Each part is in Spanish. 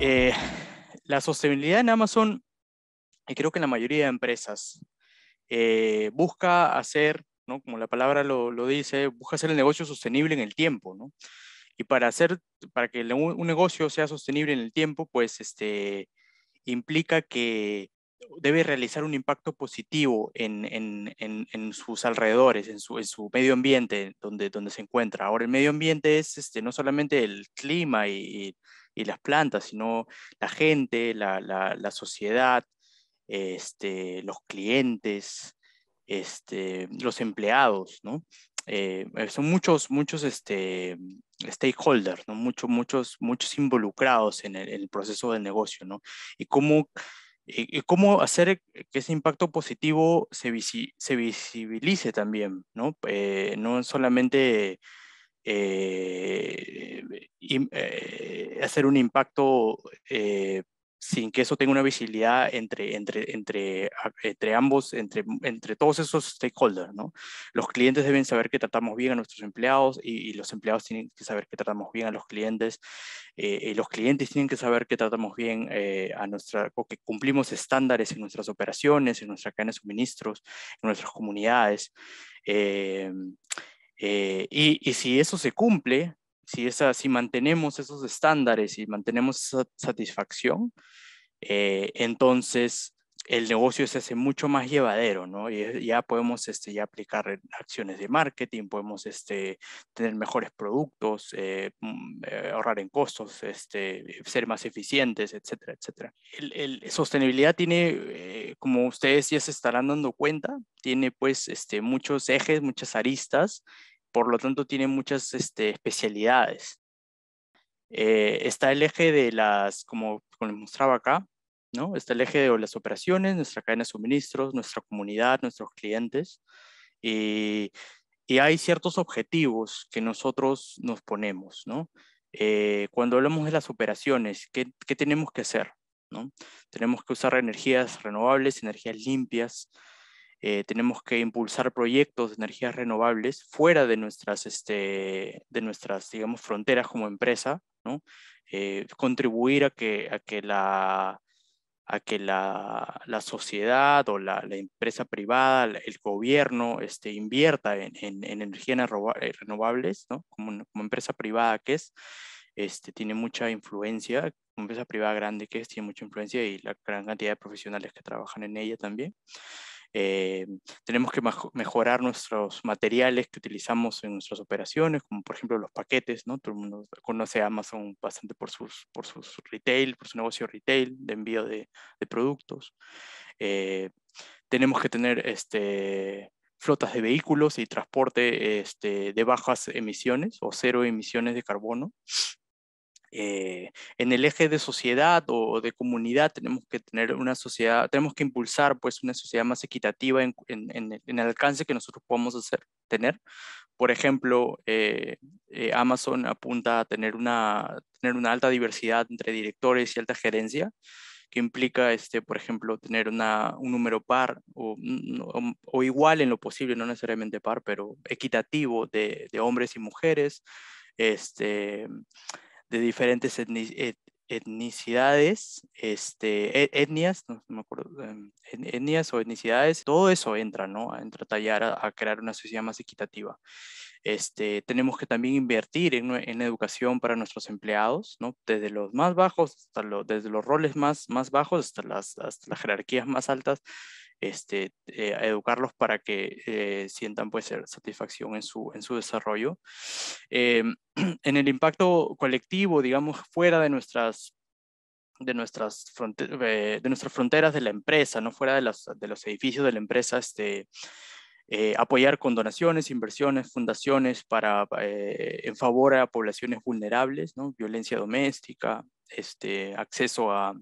Eh, la sostenibilidad en Amazon, y creo que la mayoría de empresas, eh, busca hacer, ¿no? como la palabra lo, dice, busca hacer el negocio sostenible en el tiempo. ¿no? Y para, hacer, para que un negocio sea sostenible en el tiempo, pues este, implica que debe realizar un impacto positivo en, en, sus alrededores, en su, medio ambiente donde, donde, se encuentra. Ahora, el medio ambiente es este, no solamente el clima y y las plantas, sino la gente, la, sociedad, este, los clientes, este, los empleados, ¿no? Eh, eh, son muchos, muchos este, stakeholders, ¿no? Mucho, muchos, muchos involucrados en el, proceso del negocio, ¿no? Y cómo, cómo hacer que ese impacto positivo se, se visibilice también, ¿no? Eh, no solamente y, eh, eh, hacer un impacto eh, sin que eso tenga una visibilidad entre, entre, entre, entre ambos, entre, entre todos esos stakeholders. ¿no? Los clientes deben saber que tratamos bien a nuestros empleados y, los empleados tienen que saber que tratamos bien a los clientes y los clientes tienen que saber que tratamos bien a nuestra, o que cumplimos estándares en nuestras operaciones, en nuestra cadena de suministros, en nuestras comunidades. Eh, eh, y, si eso se cumple, si, esa, si mantenemos esos estándares y mantenemos esa satisfacción, eh, entonces el negocio se hace mucho más llevadero, ¿no? Y ya podemos este, ya aplicar acciones de marketing, podemos este, tener mejores productos, eh, mm, eh, ahorrar en costos, este, eh, ser más eficientes, etcétera, etcétera. El, sostenibilidad tiene, como ustedes ya se estarán dando cuenta, tiene pues este, muchos ejes, muchas aristas, por lo tanto tiene muchas este, especialidades. está el eje de las, como, como les mostraba acá, ¿no? Está el eje de las operaciones, nuestra cadena de suministros, nuestra comunidad, nuestros clientes. Y, eh, y hay ciertos objetivos que nosotros nos ponemos, ¿no? Eh, cuando hablamos de las operaciones, ¿qué, qué tenemos que hacer? ¿no? Tenemos que usar energías renovables, energías limpias, eh, tenemos que impulsar proyectos de energías renovables fuera de nuestras, este, de nuestras digamos, fronteras como empresa, ¿no? contribuir a que, a que la, a que la, la sociedad o la, la, empresa privada, el gobierno, este, invierta en, en, energías eh, renovables, ¿no? Como, una, empresa privada que es, este, tiene mucha influencia, como empresa privada grande que es, tiene mucha influencia y la gran cantidad de profesionales que trabajan en ella también. Eh, tenemos que mejorar nuestros materiales que utilizamos en nuestras operaciones, como por ejemplo los paquetes, ¿no? Todo el mundo conoce a Amazon bastante por sus, por sus retail, por su negocio retail de envío de, productos. Eh, tenemos que tener este, flotas de vehículos y transporte este, de bajas emisiones o cero emisiones de carbono. Eh, en el eje de sociedad o de comunidad tenemos que tener una sociedad, tenemos que impulsar pues una sociedad más equitativa en, el alcance que nosotros podemos hacer, tener. Por ejemplo, eh, eh, Amazon apunta a tener una, tener una alta diversidad entre directores y alta gerencia que implica, este, por ejemplo, tener una, un número par o, mm, o, igual en lo posible, no necesariamente par, pero equitativo de, de hombres y mujeres, este, de diferentes etnicidades, este, e-, etnias, no, me acuerdo, em, etnias o etnicidades, todo eso entra, ¿no? Entra a tallar, a, a crear una sociedad más equitativa. Este, tenemos que también invertir en, en, educación para nuestros empleados, ¿no? desde los más bajos, hasta desde los roles más, más bajos hasta las, hasta las jerarquías más altas, este, eh, educarlos para que eh, sientan pues satisfacción en su, en su desarrollo. Em, en el impacto colectivo, digamos, fuera de nuestras de nuestras, fronteras, eh, de nuestras fronteras de la empresa, no fuera de, las, de los edificios de la empresa, este, apoyar con donaciones, inversiones, fundaciones para, en favor a poblaciones vulnerables, ¿no? violencia doméstica, este, acceso a,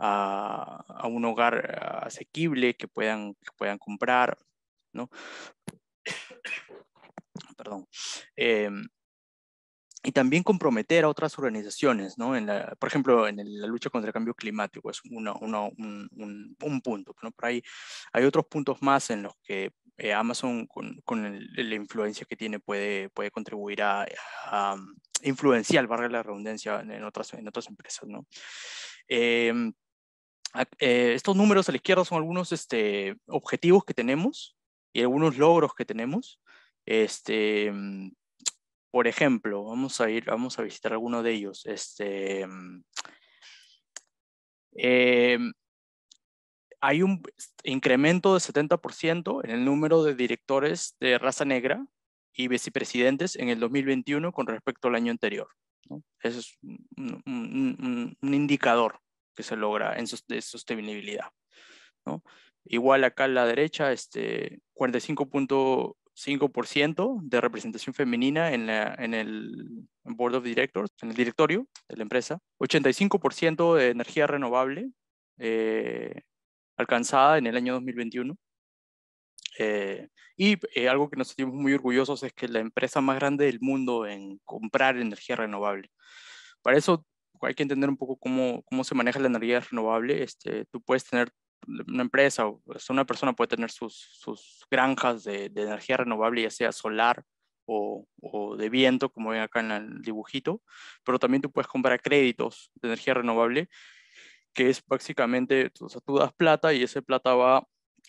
a, a un hogar asequible que puedan, puedan comprar, ¿no? Perdón. Em, y también comprometer a otras organizaciones, ¿no? por ejemplo, en la lucha contra el cambio climático es un, punto, ¿no? Pero hay, hay otros puntos más en los que eh, Amazon, con, la influencia que tiene, puede, puede contribuir a, a influenciar, valga la redundancia, en otras, en otras empresas, ¿no? Em, eh, estos números a la izquierda son algunos este, objetivos que tenemos y algunos logros que tenemos. Este, mm, por ejemplo, vamos a ir, vamos a visitar alguno de ellos. Este, mm, eh, hay un incremento de 70% en el número de directores de raza negra y vicepresidentes en el 2021 con respecto al año anterior. es un indicador que se logra en sostenibilidad. ¿no? Igual acá a la derecha, este, 45.5% de representación femenina en, la, en el Board of Directors, en el directorio de la empresa, 85% de energía renovable eh, alcanzada en el año 2021. Eh, y eh, algo que nos sentimos muy orgullosos es que es la empresa más grande del mundo en comprar energía renovable. Para eso hay que entender un poco cómo, cómo se maneja la energía renovable. Este, tú puedes tener una empresa o pues, una persona puede tener sus, sus granjas de, energía renovable, ya sea solar o, o, de viento, como ven acá en el dibujito, pero también tú puedes comprar créditos de energía renovable, que es básicamente, tú das plata y ese plata va a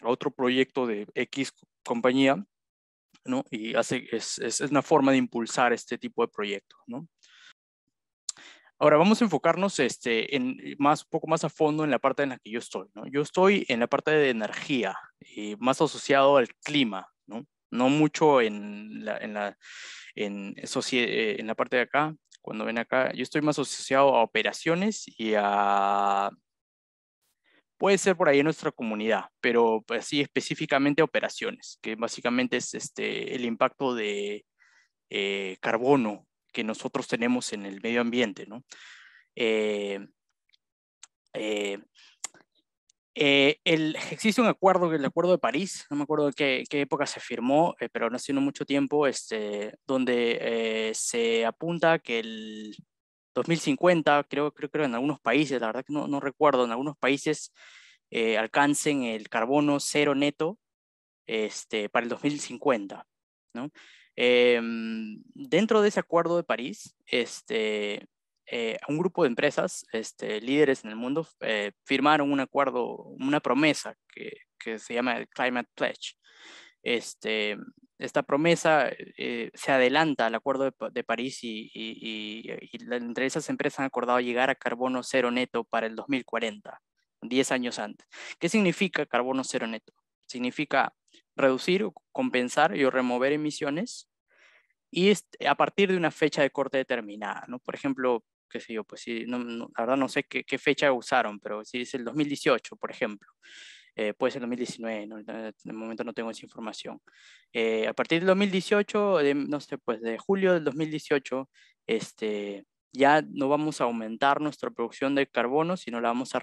otro proyecto de X compañía, ¿no? Y hace, es, es una forma de impulsar este tipo de proyectos, ¿no? Ahora vamos a enfocarnos este, eh, más, poco más a fondo en la parte en la que yo estoy. Yo estoy en la parte de energía, eh, más asociado al clima, ¿no? mucho en la, eh, en, la, parte de acá. Cuando ven acá, yo estoy más asociado a operaciones y a puede ser por ahí en nuestra comunidad, pero así pues, específicamente operaciones, que básicamente es este, el impacto de carbono que nosotros tenemos en el medio ambiente, ¿no? Eh, eh, eh, el, existe un acuerdo, el Acuerdo de París, no me acuerdo qué, época se firmó, pero no sido mucho tiempo, este, donde se apunta que el 2050, creo, creo, creo en algunos países, la verdad que no, recuerdo, en algunos países alcancen el carbono cero neto este, para el 2050. ¿no? Em, dentro de ese acuerdo de París, este, eh, un grupo de empresas, este, líderes en el mundo, eh, firmaron un acuerdo, una promesa que, que, se llama el Climate Pledge. Este, esta promesa eh, se adelanta al Acuerdo de, París y, y, entre esas empresas han acordado llegar a carbono cero neto para el 2040, 10 años antes. ¿Qué significa carbono cero neto? Significa reducir, o compensar y o remover emisiones y a partir de una fecha de corte determinada, ¿no? Por ejemplo, qué sé yo, pues si, no, no, la verdad no sé qué, fecha usaron, pero si es el 2018, por ejemplo, eh, puede ser el 2019, en el momento no tengo esa información. Eh, a partir del 2018, no sé, pues de julio del 2018, este, ya no vamos a aumentar nuestra producción de carbono, sino la vamos a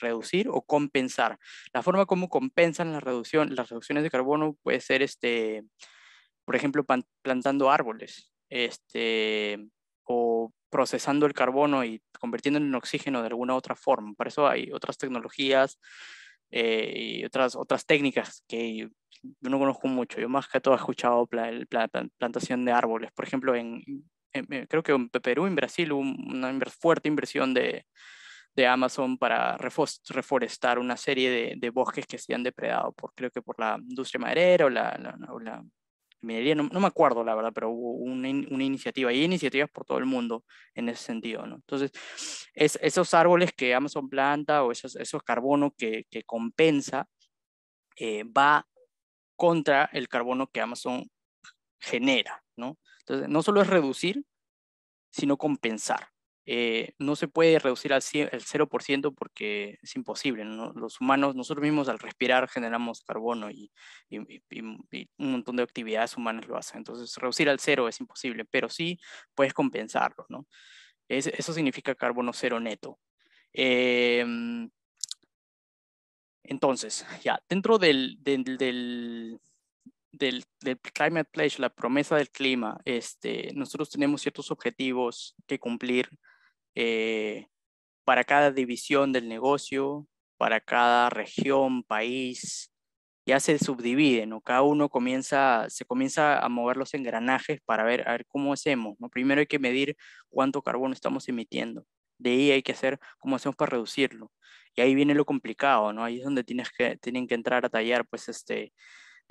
reducir o compensar. La forma como compensan la reducción, las reducciones de carbono puede ser, este, por ejemplo, plantando árboles este, o procesando el carbono y convirtiéndolo en oxígeno de alguna otra forma. Para eso hay otras tecnologías eh, y otras, otras técnicas que yo no conozco mucho. Yo más que todo he escuchado la plantación de árboles. Por ejemplo, en creo que en Perú, en Brasil, hubo una fuerte inversión de, de Amazon para reforestar una serie de, de, bosques que se han depredado, por, creo que por la industria maderera o la, minería, no, me acuerdo la verdad, pero hubo una, iniciativa, y iniciativas por todo el mundo en ese sentido. ¿no? Entonces, esos árboles que Amazon planta o esos, esos carbono que, que compensa, eh, va contra el carbono que Amazon genera. Entonces, no solo es reducir, sino compensar. Eh, no se puede reducir al 0% porque es imposible. Los humanos, nosotros mismos al respirar generamos carbono y, un montón de actividades humanas lo hacen. Entonces, reducir al cero es imposible, pero sí puedes compensarlo. ¿no? eso significa carbono cero neto. Em, entonces, ya, dentro del del, del, Climate Pledge, la promesa del clima, este, nosotros tenemos ciertos objetivos que cumplir eh, para cada división del negocio, para cada región, país, ya se subdivide, ¿no? Cada uno comienza, se comienza a mover los engranajes para ver, a ver cómo hacemos, ¿no? Primero hay que medir cuánto carbono estamos emitiendo, de ahí hay que hacer cómo hacemos para reducirlo. Y ahí viene lo complicado, ¿no? Ahí es donde tienes que, tienen que entrar a tallar, pues, este,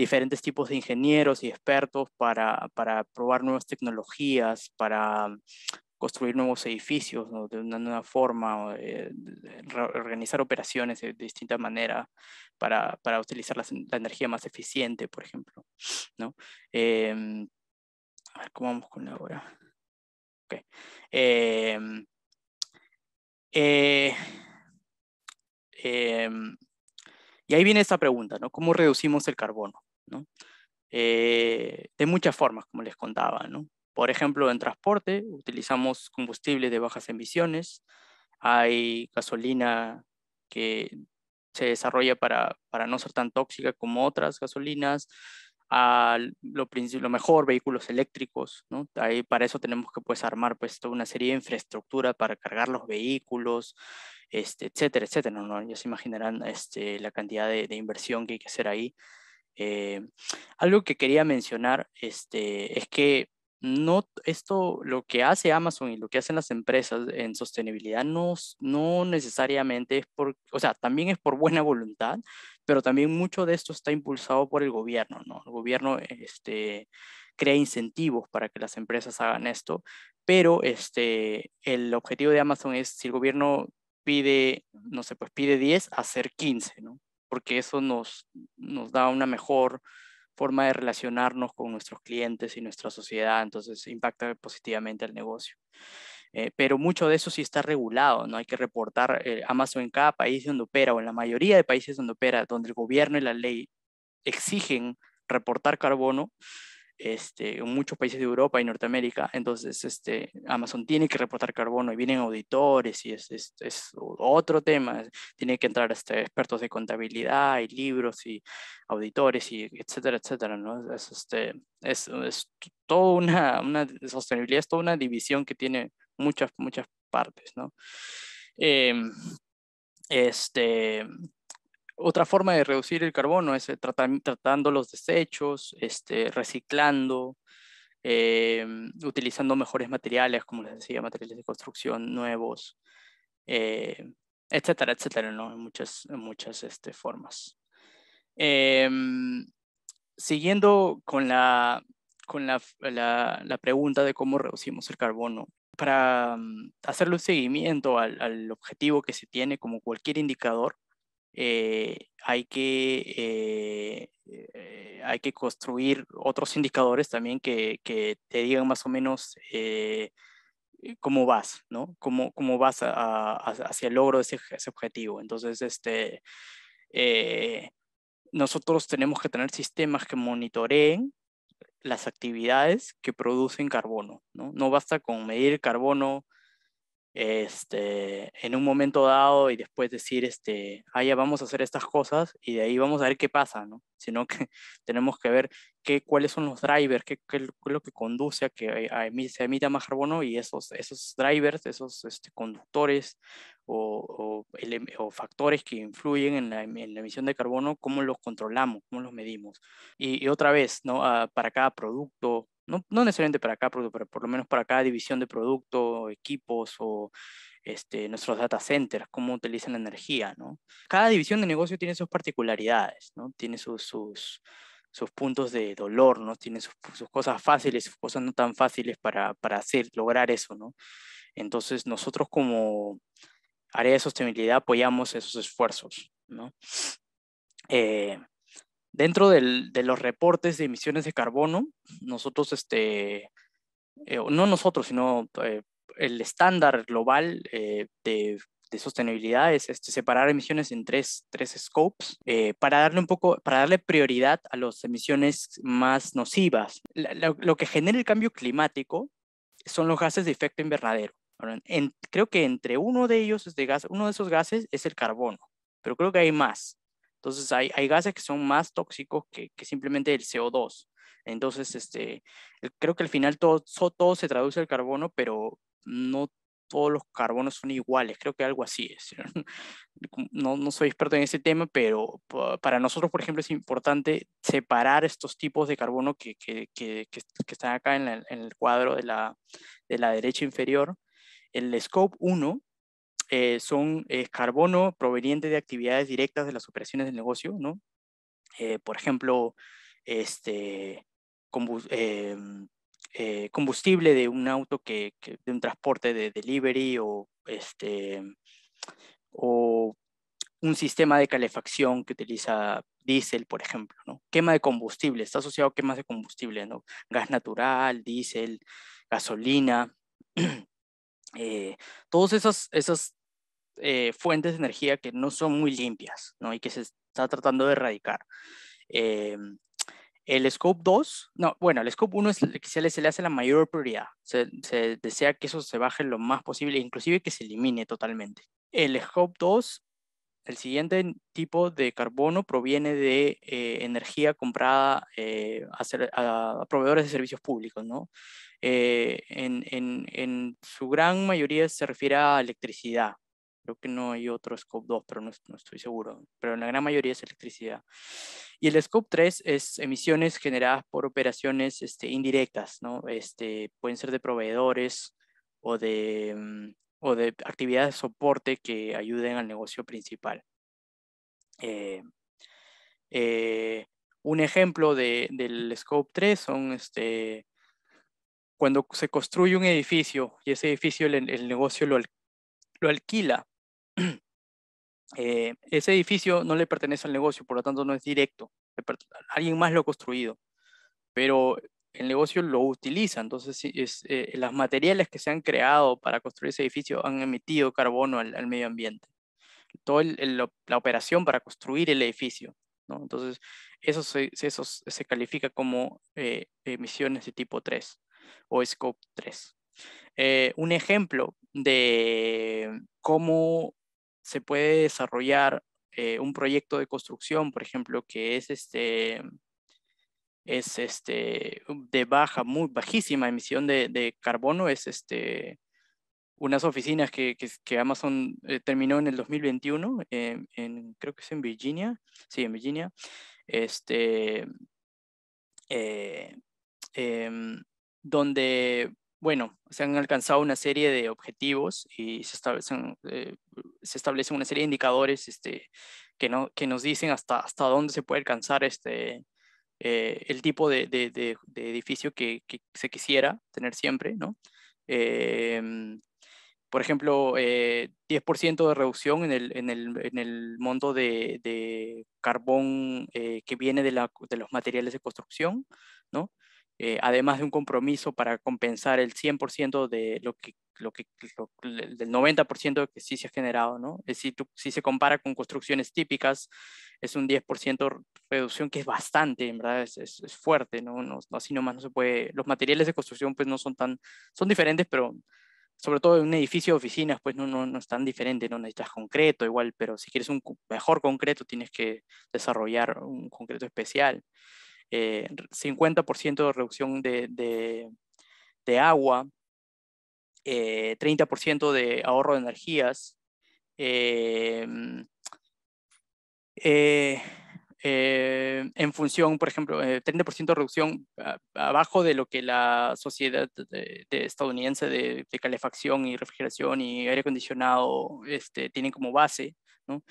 diferentes tipos de ingenieros y expertos para, probar nuevas tecnologías, para mm, construir nuevos edificios de una nueva forma, eh, organizar operaciones de, distinta manera para, utilizar la, energía más eficiente, por ejemplo. Em, a ver cómo vamos con la hora. Em, eh, em, y ahí viene esta pregunta, ¿no? ¿Cómo reducimos el carbono? Eh, de muchas formas, como les contaba. ¿no? Por ejemplo, en transporte utilizamos combustibles de bajas emisiones, hay gasolina que se desarrolla para, para no ser tan tóxica como otras gasolinas, a ah, lo, lo mejor vehículos eléctricos, ¿no? para eso tenemos que pues armar pues toda una serie de infraestructura para cargar los vehículos, este, etcétera, etcétera, ¿no? Ya se imaginarán este, la cantidad de inversión que hay que hacer ahí. Eh, algo que quería mencionar este, es que no, esto, lo que hace Amazon y lo que hacen las empresas en sostenibilidad no, no necesariamente es por, o sea, también es por buena voluntad, pero también mucho de esto está impulsado por el gobierno, ¿no? El gobierno este, crea incentivos para que las empresas hagan esto, pero este, el objetivo de Amazon es, si el gobierno pide, no sé, pues pide 10, hacer 15, ¿no? porque eso nos, da una mejor forma de relacionarnos con nuestros clientes y nuestra sociedad, entonces impacta positivamente el negocio. Eh, pero mucho de eso sí está regulado, ¿no? Hay que reportar eh, Amazon en cada país donde opera, o en la mayoría de países donde opera, donde el gobierno y la ley exigen reportar carbono, este, en muchos países de Europa y Norteamérica, entonces este, Amazon tiene que reportar carbono y vienen auditores y es, es, otro tema, tiene que entrar este, expertos de contabilidad y libros y auditores y etcétera, etcétera, ¿no? Es, toda una, sostenibilidad, es toda una división que tiene muchas, muchas partes, ¿no? Em, este, otra forma de reducir el carbono es eh, tratando los desechos, este, reciclando, em, utilizando mejores materiales, como les decía, materiales de construcción nuevos, em, etcétera, etcétera, en muchas, muchas este, formas. Em, siguiendo con, la, con la, pregunta de cómo reducimos el carbono, para mm, hacerle un seguimiento al, al objetivo que se tiene como cualquier indicador, eh, hay, que, eh, eh, hay que construir otros indicadores también que, te digan más o menos cómo vas, Cómo, vas hacia el logro de ese, objetivo. Entonces, este, nosotros tenemos que tener sistemas que monitoreen las actividades que producen carbono, ¿no? No basta con medir carbono este, en un momento dado y después decir, este, ah, vamos a hacer estas cosas y de ahí vamos a ver qué pasa, ¿no? Sino que tenemos que ver qué, cuáles son los drivers, qué, es lo que conduce a que a se emita más carbono y esos, esos drivers, esos este, conductores o, o, factores que influyen en la, emisión de carbono, cómo los controlamos, cómo los medimos. Y, otra vez, ¿no? Ah, para cada producto, no, no necesariamente para acá, pero, por lo menos para cada división de producto, equipos o este, nuestros data centers, cómo utilizan la energía, ¿no? Cada división de negocio tiene sus particularidades, ¿no? Tiene sus, sus, puntos de dolor, ¿no? Tiene sus, cosas fáciles, sus cosas no tan fáciles para, para hacer, lograr eso, ¿no? Entonces nosotros como área de sostenibilidad apoyamos esos esfuerzos, ¿no? Eh, Dentro de los reportes de emisiones de carbono, nosotros, este, eh, no nosotros, sino eh, el estándar global eh, de, sostenibilidad es este, separar emisiones en tres, tres scopes para darle un poco, para darle prioridad a las emisiones más nocivas. lo que genera el cambio climático son los gases de efecto invernadero. creo que entre uno de ellos, de este gas, uno de esos gases es el carbono, pero creo que hay más. Entonces hay, gases que son más tóxicos que, simplemente el CO2. Entonces, este, creo que al final todo, todo se traduce al carbono, pero no todos los carbonos son iguales, creo que algo así es. No, soy experto en ese tema, pero para nosotros, por ejemplo, es importante separar estos tipos de carbono que, están acá en, el cuadro de la, de la derecha inferior. El scope 1 eh, son eh, carbono proveniente de actividades directas de las operaciones del negocio, ¿no? Eh, por ejemplo, este, combustible de un auto que, de un transporte de delivery o, este, o un sistema de calefacción que utiliza diésel, por ejemplo, ¿no? Quema de combustible, está asociado a quemas de combustible, ¿no? Gas natural, diésel, gasolina. todos esos esos eh, fuentes de energía que no son muy limpias ¿no? y que se está tratando de erradicar. Eh, el Scope 2, no, bueno, el Scope 1 es el que se le, hace la mayor prioridad. Se, desea que eso se baje lo más posible, inclusive que se elimine totalmente. El Scope 2, el siguiente tipo de carbono proviene de eh, energía comprada a, proveedores de servicios públicos, ¿no? en su gran mayoría se refiere a electricidad, que no hay otro Scope 2, pero no, estoy seguro. Pero la gran mayoría es electricidad. Y el Scope 3 es emisiones generadas por operaciones este, indirectas, ¿no? Este, pueden ser de proveedores o de, mm, o de actividades de soporte que ayuden al negocio principal. Eh, eh, un ejemplo de, del Scope 3 son este, cuando se construye un edificio y ese edificio el, el negocio lo, lo, alquila eh, ese edificio no le pertenece al negocio, por lo tanto no es directo. Alguien más lo ha construido, pero el negocio lo utiliza. Entonces, es, eh, las materiales que se han creado para construir ese edificio han emitido carbono al, al medio ambiente. Toda la operación para construir el edificio. ¿no? Entonces, eso se, eso se califica como eh, emisiones de tipo 3 o Scope 3. Eh, un ejemplo de cómo se puede desarrollar eh, un proyecto de construcción, por ejemplo, que es este es este de baja, muy bajísima emisión de, carbono, es este unas oficinas que, Amazon eh, terminó en el 2021, en, creo que es en Virginia, sí, en Virginia, este, eh, em, donde bueno, se han alcanzado una serie de objetivos y eh, se establecen, una serie de indicadores este, que, no, que nos dicen hasta, hasta dónde se puede alcanzar este, eh, el tipo de, de, de, edificio que, que, se quisiera tener siempre, ¿no? Em, por ejemplo, 10% eh, de reducción en el, en el, en el monto de, carbón que viene la, de, los materiales de construcción, ¿no? Eh, además de un compromiso para compensar el 100% de lo que, lo que del 90% que sí se ha generado, ¿no? Es si tú, si se compara con construcciones típicas, es un 10% reducción que es bastante, en verdad, es, es, fuerte, ¿no? ¿no? Así nomás no se puede, los materiales de construcción pues no son tan, son diferentes, pero sobre todo en un edificio de oficinas, pues no, no, no, es tan diferente, no necesitas concreto igual, pero si quieres un mejor concreto tienes que desarrollar un concreto especial. 50% eh, de reducción de, de, agua, 30% eh, de ahorro de energías, eh, mm, en función, por ejemplo, 30% de reducción abajo de lo que la sociedad estadounidense de, calefacción y refrigeración y aire acondicionado este, tienen como base, ¿no?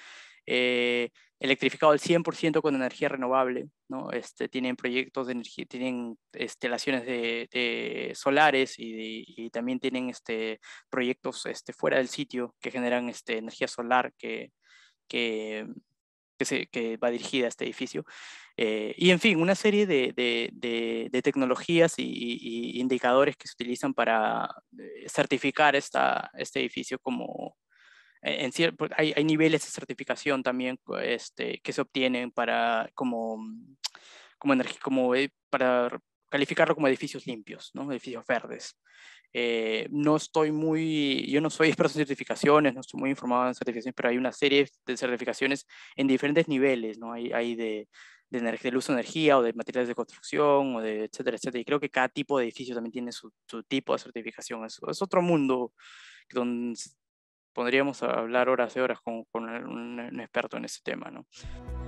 electrificado al 100% con energía renovable, ¿no? Este, tienen proyectos de energía, tienen instalaciones de, solares y, también tienen este, proyectos este, fuera del sitio que generan este, energía solar que, que, se, va dirigida a este edificio. Eh, y en fin, una serie de, tecnologías e indicadores que se utilizan para eh, certificar esta, este edificio como, e-, hay, hay, niveles de certificación también este, que se obtienen para como, mm, como, como eh, para calificarlo como edificios limpios, ¿no? edificios verdes. Eh, no estoy muy, yo no soy experto en certificaciones, no estoy muy informado en certificaciones, pero hay una serie de certificaciones en diferentes niveles, ¿no? Hay, hay de, de, de luz energía o de materiales de construcción, o de etcétera, etcétera. Y creo que cada tipo de edificio también tiene su, su tipo de certificación. es otro mundo donde podríamos hablar horas y horas con, un, un experto en ese tema, ¿no?